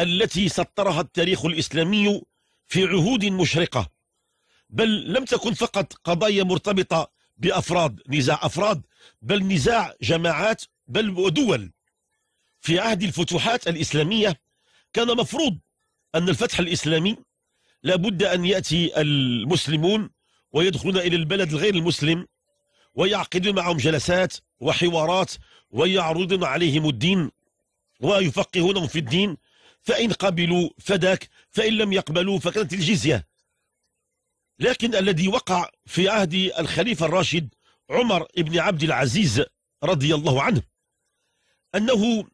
التي سطرها التاريخ الإسلامي في عهود مشرقة بل لم تكن فقط قضايا مرتبطة بأفراد نزاع أفراد بل نزاع جماعات بل ودول في عهد الفتوحات الإسلامية كان مفروض أن الفتح الإسلامي لابد أن يأتي المسلمون ويدخلون إلى البلد الغير المسلم ويعقدون معهم جلسات وحوارات ويعرضون عليهم الدين ويفقهونهم في الدين فإن قبلوا فداك فإن لم يقبلوا فكانت الجزية لكن الذي وقع في عهد الخليفة الراشد عمر بن عبد العزيز رضي الله عنه أنه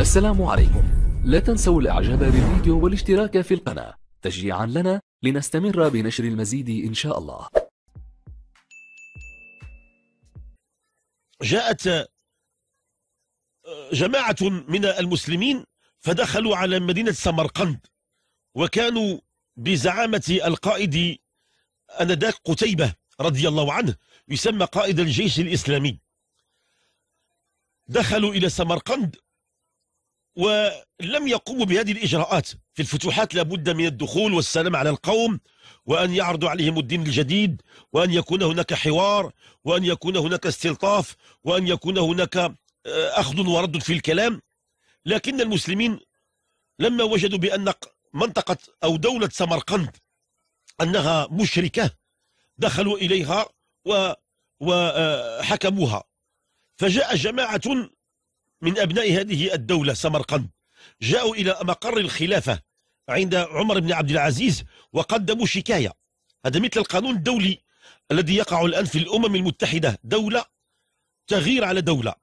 السلام عليكم لا تنسوا الإعجاب بالفيديو والاشتراك في القناة تشجيعا لنا لنستمر بنشر المزيد إن شاء الله جاءت آه، جماعة من المسلمين فدخلوا على مدينة سمرقند وكانوا بزعامة القائد أنذاك قتيبة رضي الله عنه يسمى قائد الجيش الإسلامي دخلوا إلى سمرقند ولم يقوموا بهذه الإجراءات في الفتوحات لابد من الدخول والسلام على القوم وأن يعرضوا عليهم الدين الجديد وأن يكون هناك حوار وأن يكون هناك استلطاف وأن يكون هناك آه، أخذ ورد في الكلام لكن المسلمين لما وجدوا بأن منطقة أو دولة سمرقند أنها مشركة دخلوا إليها و وحكموها فجاء جماعة من أبناء هذه الدولة سمرقند جاءوا إلى مقر الخلافة عند عمر بن عبد العزيز وقدموا شكاية هذا مثل القانون الدولي الذي يقع الآن في الأمم المتحدة دولة تغيير على دولة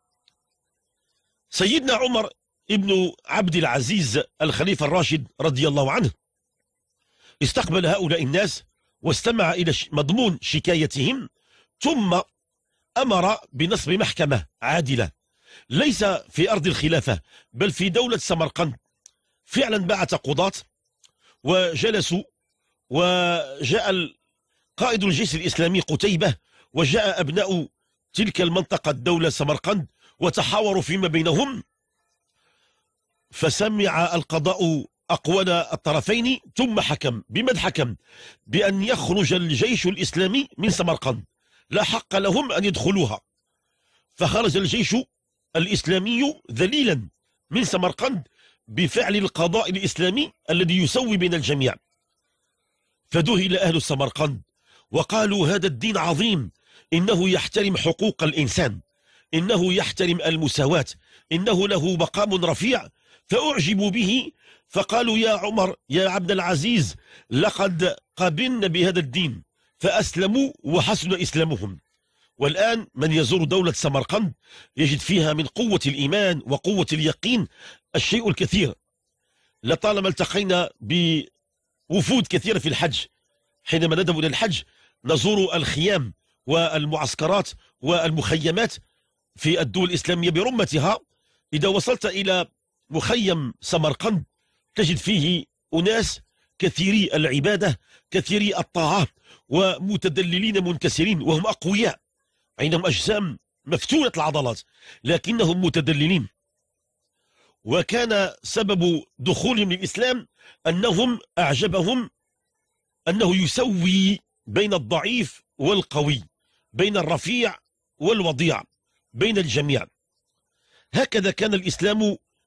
سيدنا عمر ابن عبد العزيز الخليفة الراشد رضي الله عنه استقبل هؤلاء الناس واستمع إلى مضمون شكايتهم ثم أمر بنصب محكمة عادلة ليس في أرض الخلافة بل في دولة سمرقند فعلا بعث قضاة وجلسوا وجاء قائد الجيش الإسلامي قتيبة وجاء أبناء تلك المنطقة الدولة سمرقند وتحاوروا فيما بينهم فسمع القضاء أقوال الطرفين ثم حكم بمن حكم بأن يخرج الجيش الإسلامي من سمرقند لا حق لهم أن يدخلوها فخرج الجيش الإسلامي ذليلا من سمرقند بفعل القضاء الإسلامي الذي يسوي بين الجميع فذهل أهل سمرقند وقالوا هذا الدين عظيم إنه يحترم حقوق الإنسان إنه يحترم المساواة إنه له مقام رفيع فأعجبوا به فقالوا يا عمر يا عبد العزيز لقد قبلنا بهذا الدين فأسلموا وحسن إسلامهم والآن من يزور دولة سمرقند يجد فيها من قوة الإيمان وقوة اليقين الشيء الكثير لطالما التقينا بوفود كثيرة في الحج حينما نذهب إلى الحج نزور الخيام والمعسكرات والمخيمات في الدول الإسلامية برمتها إذا وصلت إلى مخيم سمرقند تجد فيه أناس كثيري العبادة كثيري الطاعة ومتدللين منكسرين وهم أقوياء عندهم أجسام مفتولة العضلات لكنهم متدللين وكان سبب دخولهم للإسلام أنهم أعجبهم أنه يسوي بين الضعيف والقوي بين الرفيع والوضيع بين الجميع هكذا كان الإسلام